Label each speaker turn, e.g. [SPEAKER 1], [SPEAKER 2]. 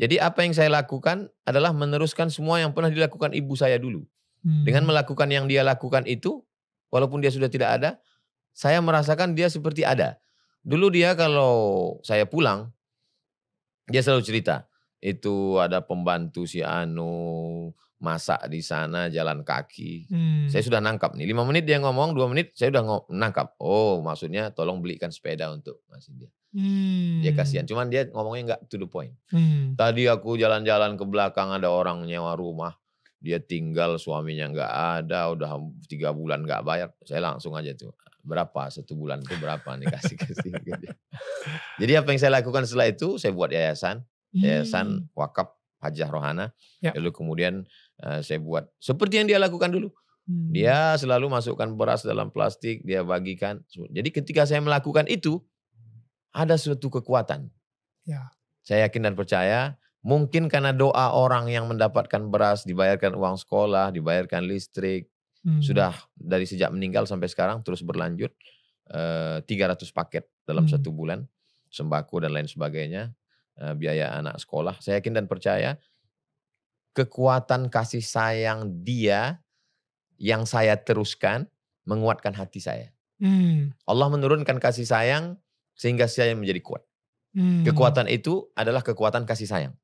[SPEAKER 1] Jadi apa yang saya lakukan adalah meneruskan semua yang pernah dilakukan ibu saya dulu. Hmm. Dengan melakukan yang dia lakukan itu, walaupun dia sudah tidak ada, saya merasakan dia seperti ada. Dulu dia kalau saya pulang, dia selalu cerita, itu ada pembantu si Anu masak di sana jalan kaki. Hmm. Saya sudah nangkap nih. Lima menit dia ngomong, dua menit saya udah nangkap. Oh, maksudnya tolong belikan sepeda untuk Mas dia ya, Hmm. Dia kasihan. Cuman dia ngomongnya nggak to the point. Hmm. Tadi aku jalan-jalan ke belakang ada orang nyewa rumah. Dia tinggal suaminya nggak ada, udah tiga bulan nggak bayar. Saya langsung aja tuh berapa satu bulan itu berapa nih kasih kasih. Jadi apa yang saya lakukan setelah itu saya buat yayasan hmm. Wakaf Hajah Rohana. Ya. Lalu kemudian uh, saya buat seperti yang dia lakukan dulu. Hmm. Dia selalu masukkan beras dalam plastik, dia bagikan. Jadi ketika saya melakukan itu, ada suatu kekuatan. Ya. Saya yakin dan percaya Mungkin karena doa orang yang mendapatkan beras, dibayarkan uang sekolah, dibayarkan listrik, hmm. sudah dari sejak meninggal sampai sekarang terus berlanjut. Eh, tiga 300 paket dalam hmm. satu bulan, sembako dan lain sebagainya. Eh, biaya anak sekolah. Saya yakin dan percaya kekuatan kasih sayang dia yang saya teruskan menguatkan hati saya. Hmm. Allah menurunkan kasih sayang sehingga saya menjadi kuat. Hmm. Kekuatan itu adalah kekuatan kasih sayang.